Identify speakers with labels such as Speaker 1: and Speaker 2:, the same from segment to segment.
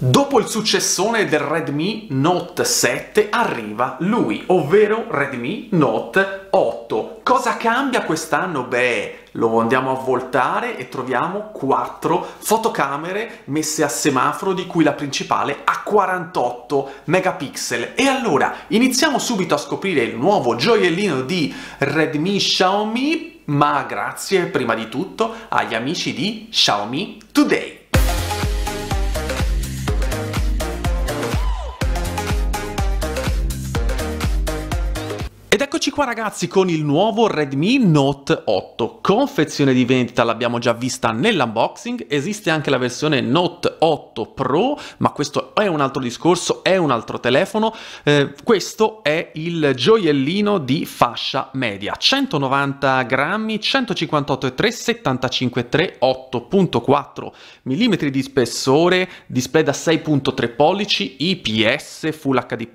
Speaker 1: Dopo il successone del Redmi Note 7 arriva lui, ovvero Redmi Note 8. Cosa cambia quest'anno? Beh, lo andiamo a voltare e troviamo quattro fotocamere messe a semaforo di cui la principale a 48 megapixel. E allora iniziamo subito a scoprire il nuovo gioiellino di Redmi Xiaomi, ma grazie prima di tutto agli amici di Xiaomi Today. Eccoci qua ragazzi con il nuovo Redmi Note 8, confezione di vendita l'abbiamo già vista nell'unboxing, esiste anche la versione Note 8 Pro, ma questo è un altro discorso, è un altro telefono, eh, questo è il gioiellino di fascia media, 190 grammi, 158,3, 75,3, 8.4 mm di spessore, display da 6.3 pollici, IPS, Full HD+,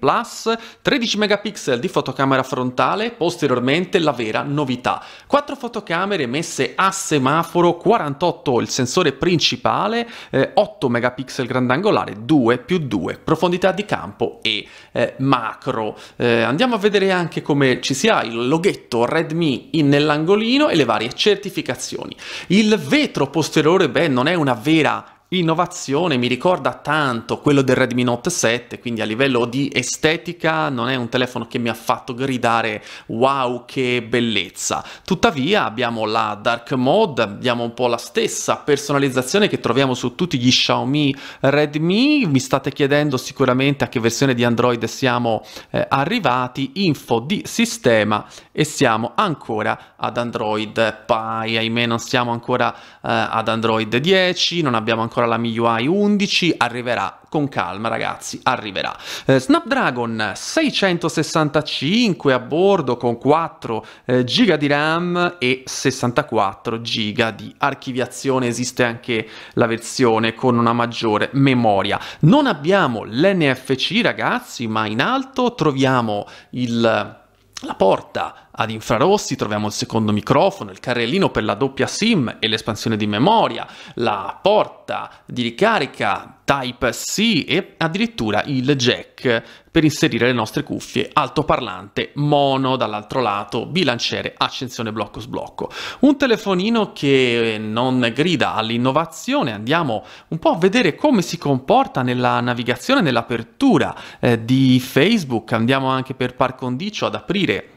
Speaker 1: 13 megapixel di fotocamera frontale, centrale, posteriormente la vera novità. Quattro fotocamere messe a semaforo, 48 il sensore principale, eh, 8 megapixel grandangolare, 2 più 2, profondità di campo e eh, macro. Eh, andiamo a vedere anche come ci sia il loghetto Redmi nell'angolino e le varie certificazioni. Il vetro posteriore, beh, non è una vera Innovazione mi ricorda tanto quello del Redmi Note 7, quindi a livello di estetica non è un telefono che mi ha fatto gridare wow che bellezza. Tuttavia abbiamo la dark mode, abbiamo un po' la stessa personalizzazione che troviamo su tutti gli Xiaomi Redmi. Mi state chiedendo sicuramente a che versione di Android siamo eh, arrivati, info di sistema e siamo ancora ad Android Pie, ahimè non siamo ancora eh, ad Android 10, non abbiamo ancora ancora la MIUI 11, arriverà con calma ragazzi, arriverà. Eh, Snapdragon 665 a bordo con 4 eh, GB di RAM e 64 giga di archiviazione, esiste anche la versione con una maggiore memoria. Non abbiamo l'NFC ragazzi, ma in alto troviamo il la porta ad infrarossi, troviamo il secondo microfono, il carrellino per la doppia SIM e l'espansione di memoria, la porta di ricarica Type-C e addirittura il jack per inserire le nostre cuffie, altoparlante, mono dall'altro lato, bilanciere, accensione, blocco, sblocco. Un telefonino che non grida all'innovazione, andiamo un po' a vedere come si comporta nella navigazione, nell'apertura eh, di Facebook, andiamo anche per par condicio ad aprire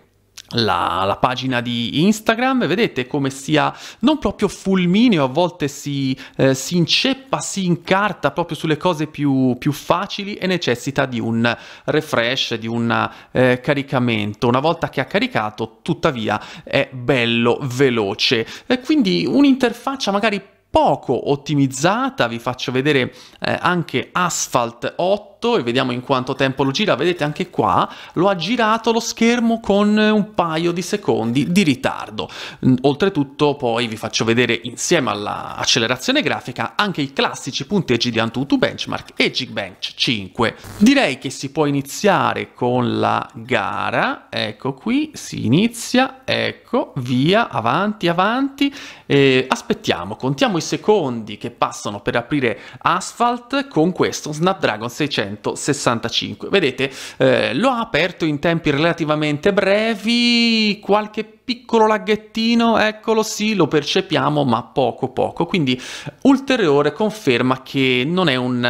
Speaker 1: la, la, pagina di Instagram, vedete come sia non proprio fulmineo, a volte si, eh, si inceppa, si incarta proprio sulle cose più, più, facili e necessita di un refresh, di un eh, caricamento. Una volta che ha caricato, tuttavia, è bello veloce. E quindi un'interfaccia magari poco ottimizzata, vi faccio vedere eh, anche Asphalt 8 e vediamo in quanto tempo lo gira. Vedete anche qua lo ha girato lo schermo con un paio di secondi di ritardo. Mm, oltretutto poi vi faccio vedere insieme all'accelerazione grafica anche i classici punteggi di Antutu Benchmark e Gigbench 5. Direi che si può iniziare con la gara, ecco qui, si inizia, ecco, via, avanti, avanti, e aspettiamo, contiamo i secondi che passano per aprire Asphalt con questo Snapdragon 600 165. Vedete, eh, lo ha aperto in tempi relativamente brevi, qualche piccolo laghettino, eccolo sì, lo percepiamo, ma poco poco. Quindi ulteriore conferma che non è un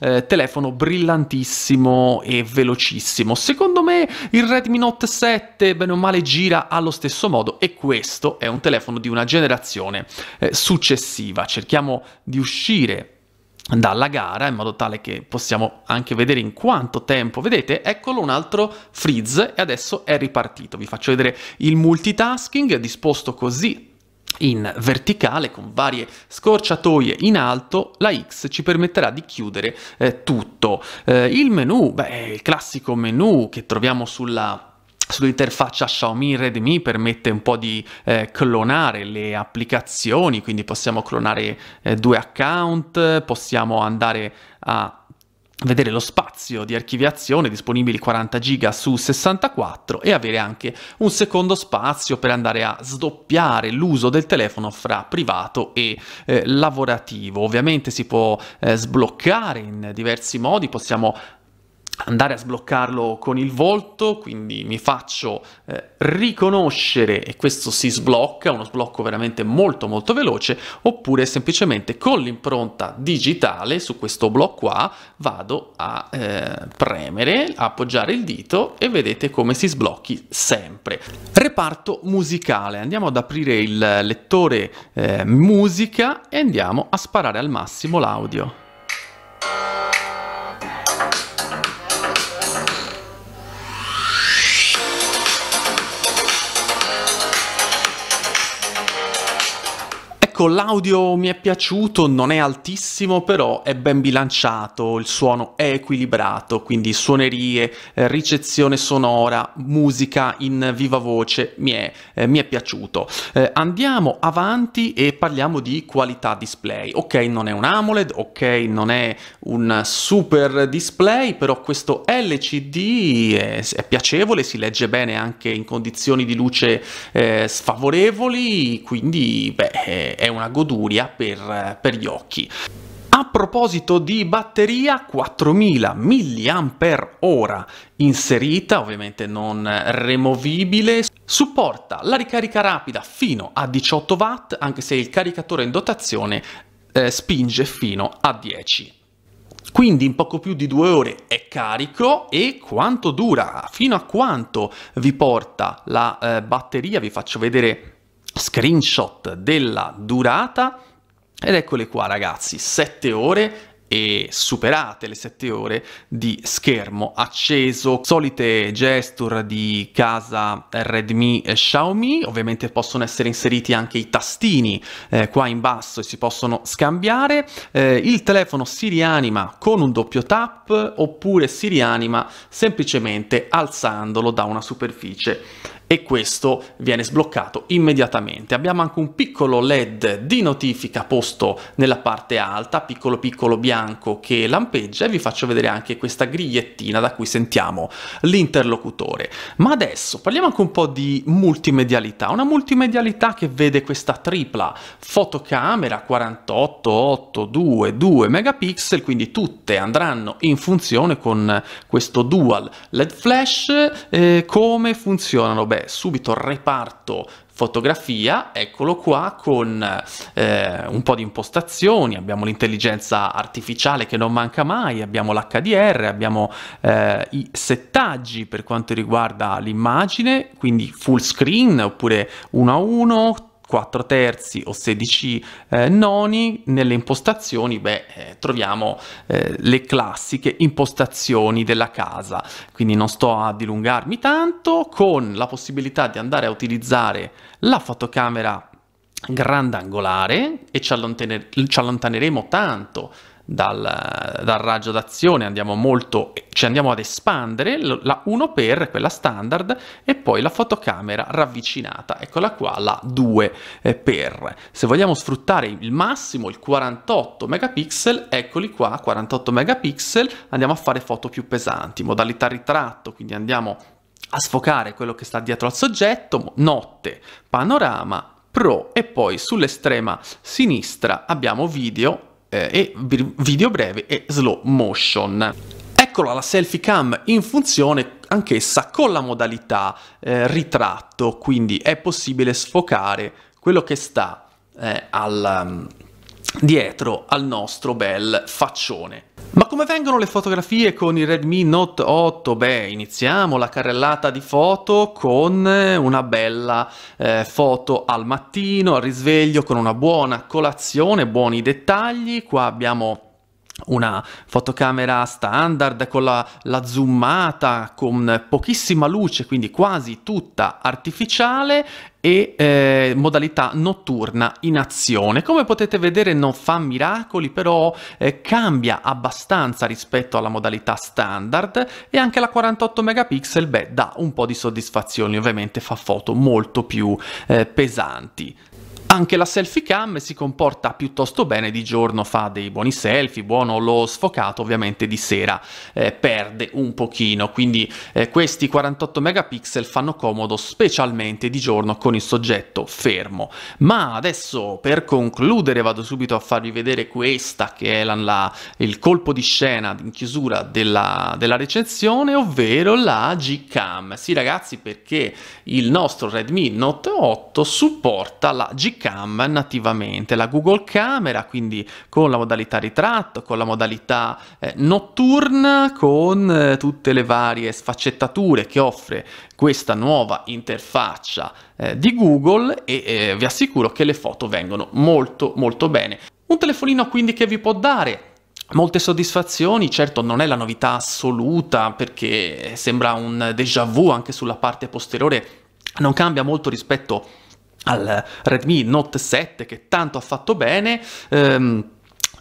Speaker 1: eh, telefono brillantissimo e velocissimo. Secondo me il Redmi Note 7 bene o male gira allo stesso modo e questo è un telefono di una generazione eh, successiva. Cerchiamo di uscire dalla gara in modo tale che possiamo anche vedere in quanto tempo vedete eccolo un altro freeze e adesso è ripartito vi faccio vedere il multitasking disposto così in verticale con varie scorciatoie in alto, la X ci permetterà di chiudere eh, tutto. Eh, il menu, beh, il classico menu che troviamo sulla sull'interfaccia Xiaomi Redmi permette un po' di eh, clonare le applicazioni, quindi possiamo clonare eh, due account, possiamo andare a vedere lo spazio di archiviazione disponibili 40 giga su 64 e avere anche un secondo spazio per andare a sdoppiare l'uso del telefono fra privato e eh, lavorativo. Ovviamente si può eh, sbloccare in diversi modi, possiamo andare a sbloccarlo con il volto, quindi mi faccio eh, riconoscere e questo si sblocca, uno sblocco veramente molto molto veloce, oppure semplicemente con l'impronta digitale su questo blocco qua vado a eh, premere, a appoggiare il dito e vedete come si sblocchi sempre. Reparto musicale, andiamo ad aprire il lettore eh, musica e andiamo a sparare al massimo l'audio. dico, ecco, l'audio mi è piaciuto, non è altissimo, però è ben bilanciato, il suono è equilibrato, quindi suonerie, eh, ricezione sonora, musica in viva voce, mi è, eh, mi è piaciuto. Eh, andiamo avanti e parliamo di qualità display. Ok, non è un AMOLED, ok, non è un super display, però questo LCD è, è piacevole, si legge bene anche in condizioni di luce eh, sfavorevoli, quindi beh, è un una goduria per, per gli occhi. A proposito di batteria, 4000 mAh inserita, ovviamente non removibile, supporta la ricarica rapida fino a 18 watt, anche se il caricatore in dotazione eh, spinge fino a 10. Quindi in poco più di due ore è carico e quanto dura, fino a quanto vi porta la eh, batteria, vi faccio vedere screenshot della durata ed eccole qua ragazzi, 7 ore e superate le 7 ore di schermo acceso, solite gesture di casa Redmi e Xiaomi, ovviamente possono essere inseriti anche i tastini eh, qua in basso e si possono scambiare, eh, il telefono si rianima con un doppio tap oppure si rianima semplicemente alzandolo da una superficie e questo viene sbloccato immediatamente. Abbiamo anche un piccolo LED di notifica posto nella parte alta, piccolo piccolo bianco che lampeggia e vi faccio vedere anche questa grigliettina da cui sentiamo l'interlocutore. Ma adesso parliamo anche un po' di multimedialità, una multimedialità che vede questa tripla fotocamera 48, 8, 2, 2 megapixel, quindi tutte andranno in funzione con questo dual LED flash. Eh, come funzionano? Beh, subito il reparto fotografia, eccolo qua con eh, un po' di impostazioni, abbiamo l'intelligenza artificiale che non manca mai, abbiamo l'HDR, abbiamo eh, i settaggi per quanto riguarda l'immagine, quindi full screen oppure 1 a 1, 4 terzi o 16 eh, noni, nelle impostazioni beh, eh, troviamo eh, le classiche impostazioni della casa, quindi non sto a dilungarmi tanto, con la possibilità di andare a utilizzare la fotocamera grandangolare e ci, allontaner ci allontaneremo tanto dal, dal raggio d'azione, andiamo molto, ci andiamo ad espandere, la 1 per quella standard, e poi la fotocamera ravvicinata, eccola qua, la 2 eh, per Se vogliamo sfruttare il massimo, il 48 megapixel, eccoli qua, 48 megapixel, andiamo a fare foto più pesanti, modalità ritratto, quindi andiamo a sfocare quello che sta dietro al soggetto, notte, panorama, pro e poi sull'estrema sinistra abbiamo video eh, e video breve e slow motion. Eccola la selfie cam in funzione anch'essa con la modalità eh, ritratto, quindi è possibile sfocare quello che sta eh, al, dietro al nostro bel faccione. Ma come vengono le fotografie con il Redmi Note 8? Beh, iniziamo la carrellata di foto con eh, una bella eh, foto al mattino, al risveglio, con una buona colazione, buoni dettagli. Qua abbiamo una fotocamera standard con la, la, zoomata con pochissima luce quindi quasi tutta artificiale e eh, modalità notturna in azione come potete vedere non fa miracoli però eh, cambia abbastanza rispetto alla modalità standard e anche la 48 megapixel beh dà un po' di soddisfazioni ovviamente fa foto molto più eh, pesanti anche la selfie cam si comporta piuttosto bene di giorno, fa dei buoni selfie, buono lo sfocato ovviamente di sera eh, perde un pochino, quindi eh, questi 48 megapixel fanno comodo specialmente di giorno con il soggetto fermo. Ma adesso per concludere vado subito a farvi vedere questa che è la, la, il colpo di scena in chiusura della, della recensione, ovvero la G-Cam. Sì ragazzi perché il nostro Redmi Note 8 supporta la G-Cam Cam nativamente, la Google Camera, quindi con la modalità ritratto, con la modalità eh, notturna, con eh, tutte le varie sfaccettature che offre questa nuova interfaccia eh, di Google e eh, vi assicuro che le foto vengono molto molto bene. Un telefonino quindi che vi può dare Molte soddisfazioni, certo non è la novità assoluta perché sembra un déjà vu anche sulla parte posteriore, non cambia molto rispetto a al Redmi Note 7 che tanto ha fatto bene. Ehm,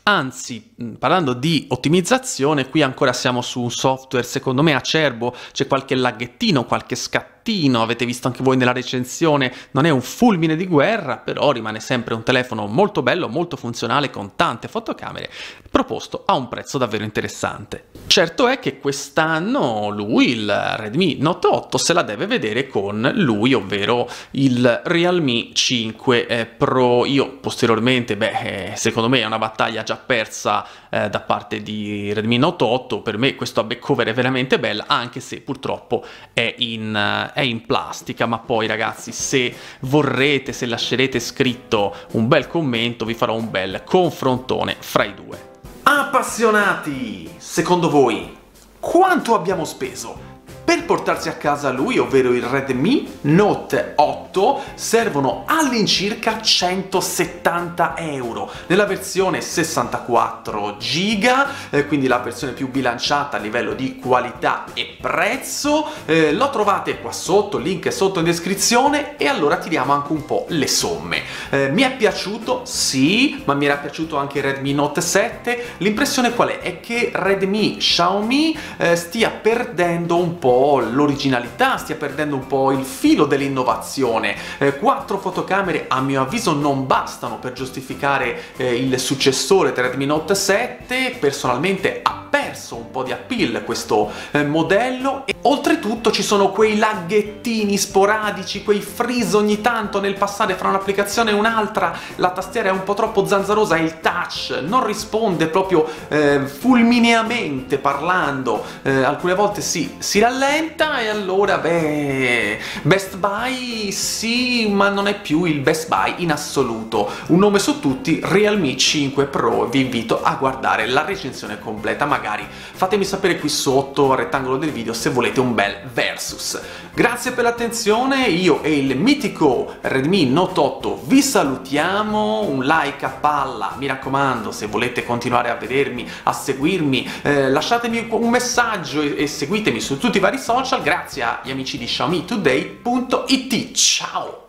Speaker 1: Anzi, parlando di ottimizzazione, qui ancora siamo su un software secondo me acerbo, c'è qualche laghettino, qualche scattino gattino, avete visto anche voi nella recensione, non è un fulmine di guerra, però rimane sempre un telefono molto bello, molto funzionale, con tante fotocamere, proposto a un prezzo davvero interessante. Certo è che quest'anno lui, il Redmi Note 8, se la deve vedere con lui, ovvero il Realme 5 eh, Pro. Io posteriormente, beh, eh, secondo me è una battaglia già persa eh, da parte di Redmi Note 8, per me questo a back cover è veramente bella, anche se purtroppo è in è in plastica, ma poi ragazzi se vorrete, se lascerete scritto un bel commento, vi farò un bel confrontone fra i due. Appassionati! Secondo voi quanto abbiamo speso? Per portarsi a casa lui, ovvero il Redmi Note 8, servono all'incirca 170 euro. Nella versione 64 giga, eh, quindi la versione più bilanciata a livello di qualità e prezzo, eh, lo trovate qua sotto, link è sotto in descrizione e allora tiriamo anche un po' le somme. Eh, mi è piaciuto? Sì, ma mi era piaciuto anche il Redmi Note 7. L'impressione qual è? È che Redmi Xiaomi eh, stia perdendo un po' po' l'originalità, stia perdendo un po' il filo dell'innovazione. Eh, quattro fotocamere a mio avviso non bastano per giustificare eh, il successore Redmi Note 7, personalmente a perso un po' di appeal questo eh, modello e oltretutto ci sono quei laghettini sporadici, quei freeze ogni tanto nel passare fra un'applicazione e un'altra, la tastiera è un po' troppo zanzarosa, il touch non risponde proprio eh, fulmineamente parlando, eh, alcune volte sì, si rallenta e allora beh, Best Buy sì, ma non è più il Best Buy in assoluto. Un nome su tutti, Realme 5 Pro, vi invito a guardare la recensione completa magari magari. Fatemi sapere qui sotto al rettangolo del video se volete un bel versus. Grazie per l'attenzione, io e il mitico Redmi Note 8 vi salutiamo, un like a palla, mi raccomando se volete continuare a vedermi, a seguirmi, eh, lasciatemi un messaggio e, e seguitemi su tutti i vari social, grazie agli amici di xiaomitoday.it, ciao!